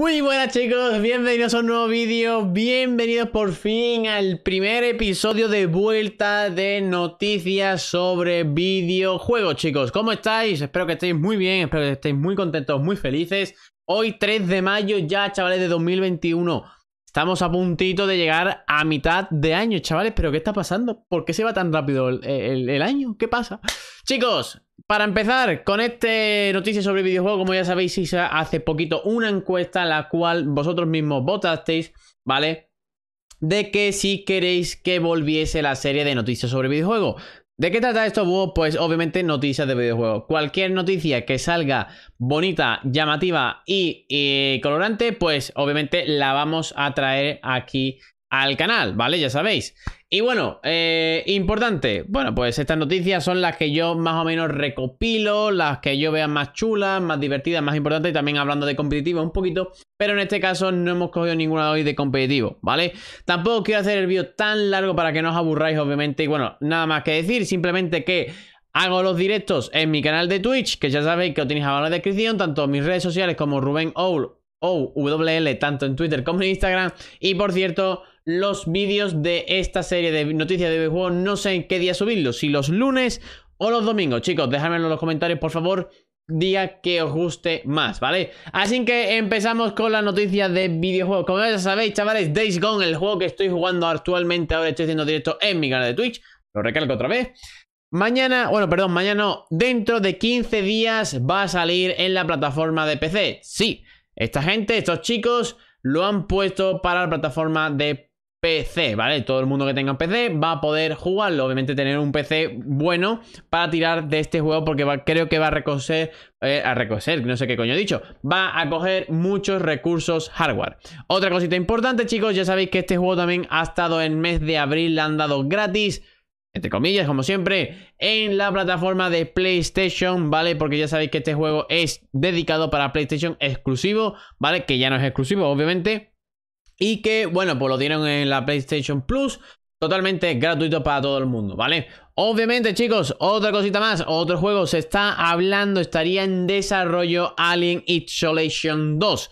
Muy buenas chicos, bienvenidos a un nuevo vídeo, bienvenidos por fin al primer episodio de vuelta de noticias sobre videojuegos chicos, ¿cómo estáis? Espero que estéis muy bien, espero que estéis muy contentos, muy felices Hoy 3 de mayo ya chavales de 2021 Estamos a puntito de llegar a mitad de año, chavales, pero ¿qué está pasando? ¿Por qué se va tan rápido el, año? ¿Qué pasa? Chicos, para empezar con este noticia sobre videojuego, como ya sabéis, hice hace poquito una encuesta en la cual vosotros mismos votasteis, ¿vale? De que si queréis que volviese la serie de noticias sobre videojuegos. ¿De qué trata esto, Búho? Pues obviamente noticias de videojuegos. Cualquier noticia que salga bonita, llamativa y colorante, pues obviamente la vamos a traer aquí al canal, ¿vale? Ya sabéis. Y bueno, eh, importante, bueno, pues estas noticias son las que yo más o menos recopilo, las que yo vea más chulas, más divertidas, más importantes, y también hablando de competitivo un poquito, pero en este caso no hemos cogido ninguna hoy de competitivo, ¿vale? Tampoco quiero hacer el vídeo tan largo para que no os aburráis, obviamente, y bueno, nada más que decir, simplemente que Hago los directos en mi canal de Twitch, que ya sabéis que lo tenéis abajo en la descripción, tanto mis redes sociales como Rubén Owl o tanto en Twitter como en Instagram. Y por cierto, los vídeos de esta serie de noticias de videojuegos. No sé en qué día subirlos, si los lunes o los domingos. Chicos, dejadmelo en los comentarios, por favor. Día que os guste más, ¿vale? Así que empezamos con las noticias de videojuegos. Como ya sabéis, chavales, Days Gone, el juego que estoy jugando actualmente, ahora estoy haciendo directo en mi canal de Twitch. Lo recalco otra vez. Mañana, bueno, perdón, mañana dentro de 15 días va a salir en la plataforma de PC. Sí, esta gente, estos chicos, lo han puesto para la plataforma de PC PC, ¿vale? Todo el mundo que tenga un PC va a poder jugarlo. Obviamente tener un PC bueno para tirar de este juego porque creo que va a recoger, eh, a recoser, no sé qué coño he dicho, va a coger muchos recursos hardware. Otra cosita importante, chicos, ya sabéis que este juego también ha estado en mes de abril, le han dado gratis entre comillas, como siempre, en la plataforma de PlayStation, ¿vale? Porque ya sabéis que este juego es dedicado para PlayStation exclusivo, ¿vale? Que ya no es exclusivo, obviamente. Y que, bueno, pues lo dieron en la PlayStation Plus. Totalmente gratuito para todo el mundo, ¿vale? Obviamente, chicos, otra cosita más. Otro juego se está hablando, estaría en desarrollo Alien Isolation 2.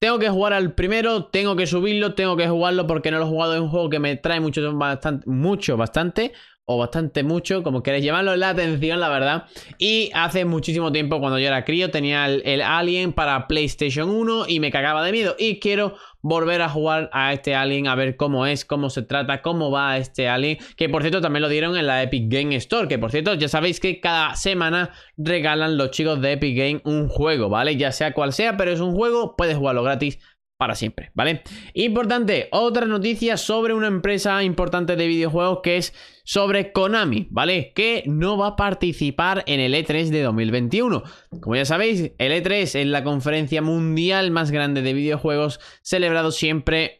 Tengo que jugar al primero, tengo que subirlo, tengo que jugarlo porque no lo he jugado. en un juego que me trae mucho, bastante, mucho, bastante o bastante mucho, como queréis llamarlo, la atención, la verdad. Y hace muchísimo tiempo, cuando yo era crío, tenía el, Alien para PlayStation 1 y me cagaba de miedo. Y quiero volver a jugar a este Alien, a ver cómo es, cómo se trata, cómo va este Alien. Que por cierto, también lo dieron en la Epic Game Store. Que por cierto, ya sabéis que cada semana regalan los chicos de Epic Game un juego, ¿vale? Ya sea cual sea, pero es un juego, puedes jugarlo gratis para siempre, ¿vale? Importante, otra noticia sobre una empresa importante de videojuegos que es sobre Konami, ¿vale? Que no va a participar en el E3 de 2021. Como ya sabéis, el E3 es la conferencia mundial más grande de videojuegos, celebrado siempre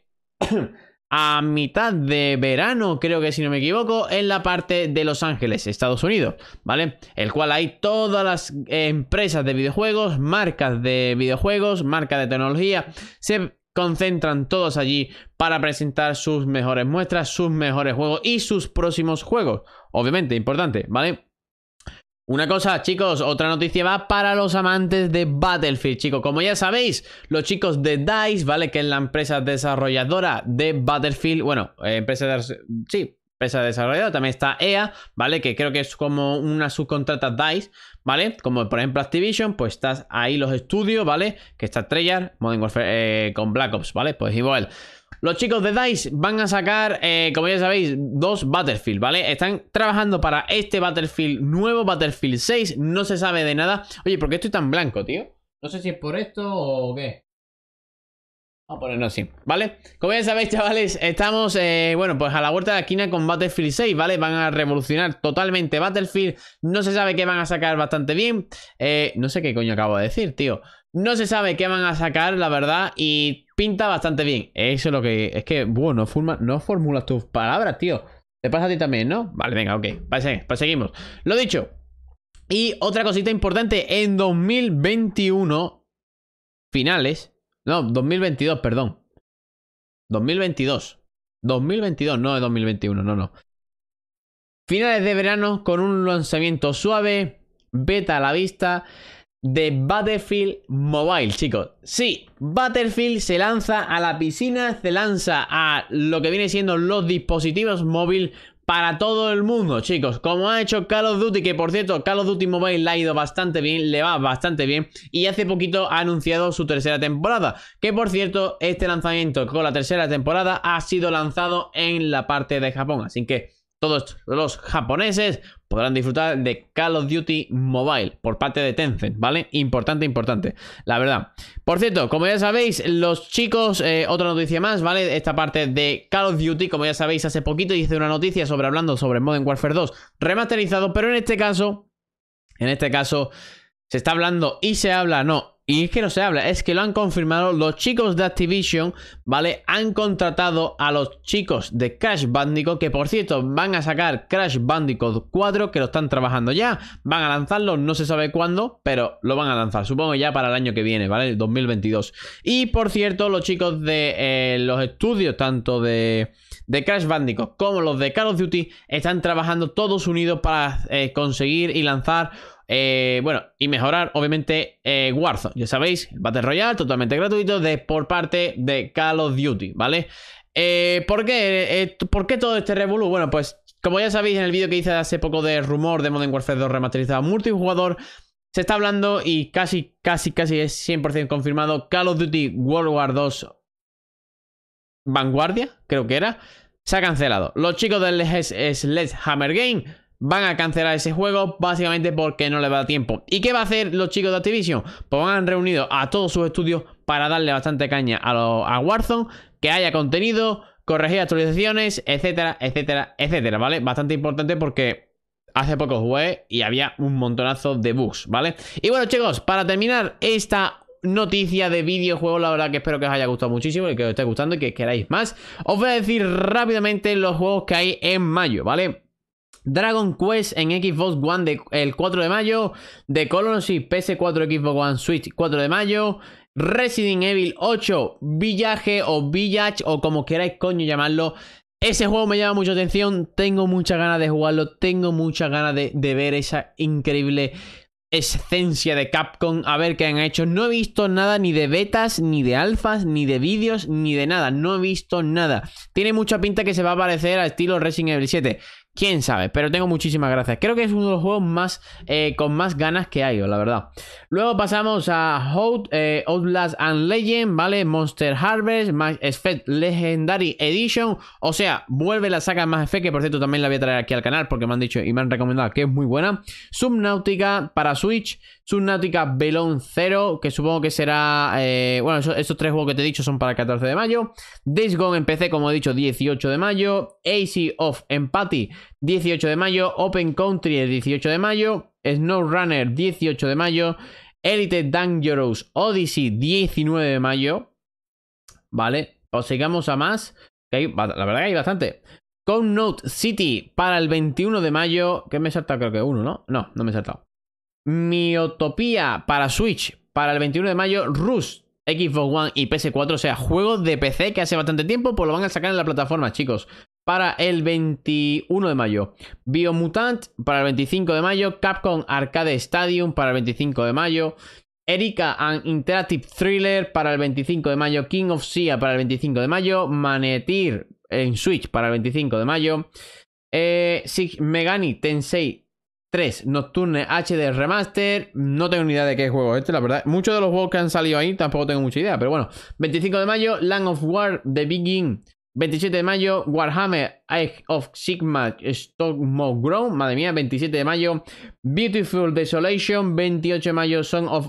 a mitad de verano, creo que si no me equivoco, en la parte de Los Ángeles, Estados Unidos, ¿vale? El cual hay todas las empresas de videojuegos, marcas de videojuegos, marcas de tecnología, se concentran todos allí para presentar sus mejores muestras, sus mejores juegos y sus próximos juegos. Obviamente, importante, ¿vale? Una cosa, chicos, otra noticia va para los amantes de Battlefield, chicos. Como ya sabéis, los chicos de DICE, ¿vale? Que es la empresa desarrolladora de Battlefield. Bueno, eh, empresa Sí, empresa desarrolladora. También está EA, ¿vale? Que creo que es como una subcontrata DICE, ¿vale? Como por ejemplo Activision, pues estás ahí los estudios, ¿vale? Que está Treyarch, Modern Warfare eh, con Black Ops, ¿vale? Pues igual... Los chicos de DICE van a sacar, eh, como ya sabéis, dos Battlefield, ¿vale? Están trabajando para este Battlefield nuevo, Battlefield 6, no se sabe de nada. Oye, ¿por qué estoy tan blanco, tío? No sé si es por esto o qué a ponernos así, ¿vale? Como ya sabéis, chavales, estamos, eh, bueno, pues a la vuelta de la esquina con Battlefield 6, ¿vale? Van a revolucionar totalmente Battlefield. No se sabe qué van a sacar bastante bien. Eh, no sé qué coño acabo de decir, tío. No se sabe qué van a sacar, la verdad, y pinta bastante bien. Eso es lo que... Es que, bueno, no formulas tus palabras, tío. Te pasa a ti también, ¿no? Vale, venga, ok. pues, eh, pues seguimos. Lo dicho. Y otra cosita importante, en 2021, finales, no, 2022, perdón. 2022. 2022, no de 2021, no, no. Finales de verano con un lanzamiento suave, beta a la vista de Battlefield Mobile, chicos. Sí, Battlefield se lanza a la piscina, se lanza a lo que viene siendo los dispositivos móviles para todo el mundo, chicos. Como ha hecho Call of Duty, que por cierto, Call of Duty Mobile ha ido bastante bien, le va bastante bien. Y hace poquito ha anunciado su tercera temporada. Que por cierto, este lanzamiento con la tercera temporada ha sido lanzado en la parte de Japón. Así que todos los japoneses podrán disfrutar de Call of Duty Mobile por parte de Tencent, ¿vale? Importante, importante, la verdad. Por cierto, como ya sabéis, los chicos, eh, otra noticia más, ¿vale? Esta parte de Call of Duty, como ya sabéis, hace poquito hice una noticia sobre hablando sobre Modern Warfare 2 remasterizado, pero en este caso, en este caso, se está hablando y se habla, no, y es que no se habla, es que lo han confirmado los chicos de Activision, ¿vale? Han contratado a los chicos de Crash Bandicoot, que por cierto van a sacar Crash Bandicoot 4, que lo están trabajando ya. Van a lanzarlo, no se sabe cuándo, pero lo van a lanzar, supongo ya para el año que viene, ¿vale? El 2022. Y por cierto, los chicos de eh, los estudios, tanto de, de, Crash Bandicoot como los de Call of Duty, están trabajando todos unidos para eh, conseguir y lanzar eh, bueno, y mejorar, obviamente, eh, Warzone. Ya sabéis, Battle Royale totalmente gratuito de, por parte de Call of Duty, ¿vale? Eh, ¿por, qué, ¿Por qué todo este revolú? Bueno, pues como ya sabéis en el vídeo que hice hace poco de rumor de Modern Warfare 2 remasterizado multijugador, se está hablando y casi, casi, casi es 100% confirmado Call of Duty World War 2 Vanguardia, creo que era, se ha cancelado. Los chicos del Sledgehammer Game van a cancelar ese juego básicamente porque no les dar tiempo. ¿Y qué va a hacer los chicos de Activision? Pues han reunido a todos sus estudios para darle bastante caña a, lo, a Warzone, que haya contenido, corregir actualizaciones, etcétera, etcétera, etcétera, ¿vale? Bastante importante porque Hace poco jugué y había un montonazo de bugs, ¿vale? Y bueno, chicos, para terminar esta noticia de videojuegos, la verdad que espero que os haya gustado muchísimo y que os esté gustando y que queráis más, os voy a decir rápidamente los juegos que hay en mayo, ¿vale? Dragon Quest en Xbox One el 4 de mayo, The Colossus PS4, Xbox One, Switch 4 de mayo, Resident Evil 8, Village o Village o como queráis coño llamarlo. Ese juego me llama mucha atención, tengo muchas ganas de jugarlo, tengo muchas ganas de, de ver esa increíble esencia de Capcom, a ver qué han hecho. No he visto nada ni de betas, ni de alfas, ni de vídeos, ni de nada. No he visto nada. Tiene mucha pinta que se va a parecer al estilo Resident Evil 7. Quién sabe, pero tengo muchísimas gracias. Creo que es uno de los juegos más eh, con más ganas que hay, la verdad. Luego pasamos a Hot, eh, Outlast and Legend, ¿vale? Monster Harvest, My Legendary Edition. O sea, vuelve la saga Más Effect, que por cierto también la voy a traer aquí al canal porque me han dicho y me han recomendado que es muy buena. Subnautica para Switch, Subnautica Belon 0, que supongo que será. Eh, bueno, Estos tres juegos que te he dicho son para el 14 de mayo. Days Gone en PC, como he dicho, 18 de mayo. AC of Empathy 18 de mayo, Open Country el 18 de mayo, Snow Runner 18 de mayo, Elite Dangerous Odyssey 19 de mayo, ¿vale? Os sigamos a más, la verdad que hay bastante. Con Note City para el 21 de mayo, que me he saltado creo que uno, ¿no? No, no me he saltado. Miotopía para Switch para el 21 de mayo, Rush, Xbox One y PS4, o sea, juegos de PC que hace bastante tiempo, pues lo van a sacar en la plataforma, chicos para el 21 de mayo. Biomutant para el 25 de mayo. Capcom Arcade Stadium para el 25 de mayo. Erika and Interactive Thriller para el 25 de mayo. King of Sea para el 25 de mayo. Manetir en Switch para el 25 de mayo. Eh, Sig Megani Tensei 3 Nocturne HD Remaster. No tengo ni idea de qué juego este, la verdad. Muchos de los juegos que han salido ahí tampoco tengo mucha idea, pero bueno. 25 de mayo, Land of War, The Begin 27 de mayo, Warhammer Age of Sigma Stockmo Grown, madre mía, 27 de mayo, Beautiful Desolation, 28 de mayo, Song of,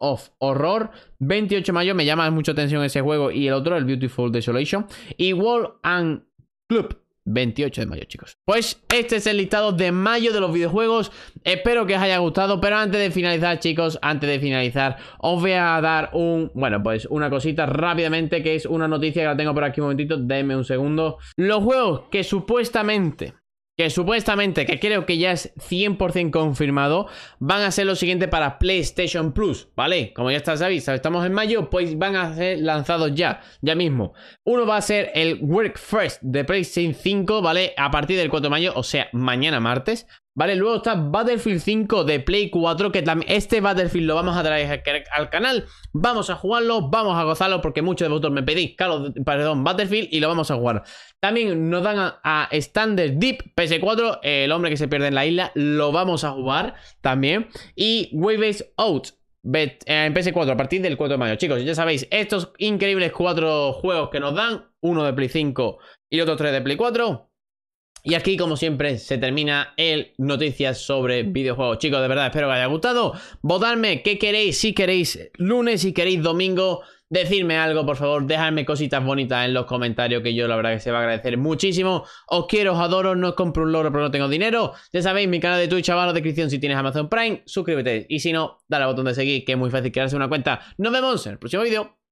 of Horror, 28 de mayo, me llama mucho atención ese juego y el otro, el Beautiful Desolation, y World and Club, 28 de mayo, chicos. Pues este es el listado de mayo de los videojuegos. Espero que os haya gustado, pero antes de finalizar, chicos, antes de finalizar, os voy a dar un, bueno, pues una cosita rápidamente, que es una noticia que la tengo por aquí un momentito, denme un segundo. Los juegos que supuestamente que supuestamente, que creo que ya es 100% confirmado, van a ser lo siguiente para PlayStation Plus, ¿vale? Como ya está, sabéis, estamos en mayo, pues van a ser lanzados ya, ya mismo. Uno va a ser el Work First de PlayStation 5, ¿vale? A partir del 4 de mayo, o sea, mañana martes. Vale, luego está Battlefield 5 de Play 4, que también este Battlefield lo vamos a traer al canal. Vamos a jugarlo, vamos a gozarlo, porque muchos de vosotros me pedís, Carlos, perdón, Battlefield y lo vamos a jugar. También nos dan a, Standard Deep PS4, el hombre que se pierde en la isla, lo vamos a jugar también. Y Waybase Out, eh, en PS4 a partir del 4 de mayo. Chicos, ya sabéis, estos increíbles cuatro juegos que nos dan, uno de Play 5 y otro 3 de Play 4, y aquí, como siempre, se termina el noticias sobre mm. videojuegos. Chicos, de verdad, espero que os haya gustado. Votadme qué queréis, si queréis lunes, si queréis domingo. decirme algo, por favor, dejadme cositas bonitas en los comentarios, que yo la verdad que se va a agradecer muchísimo. Os quiero, os adoro, no os compro un loro pero no tengo dinero. Ya sabéis, mi canal de Twitch abajo en la descripción si tienes Amazon Prime, suscríbete. Y si no, dale al botón de seguir, que es muy fácil crearse una cuenta. Nos vemos en el próximo vídeo.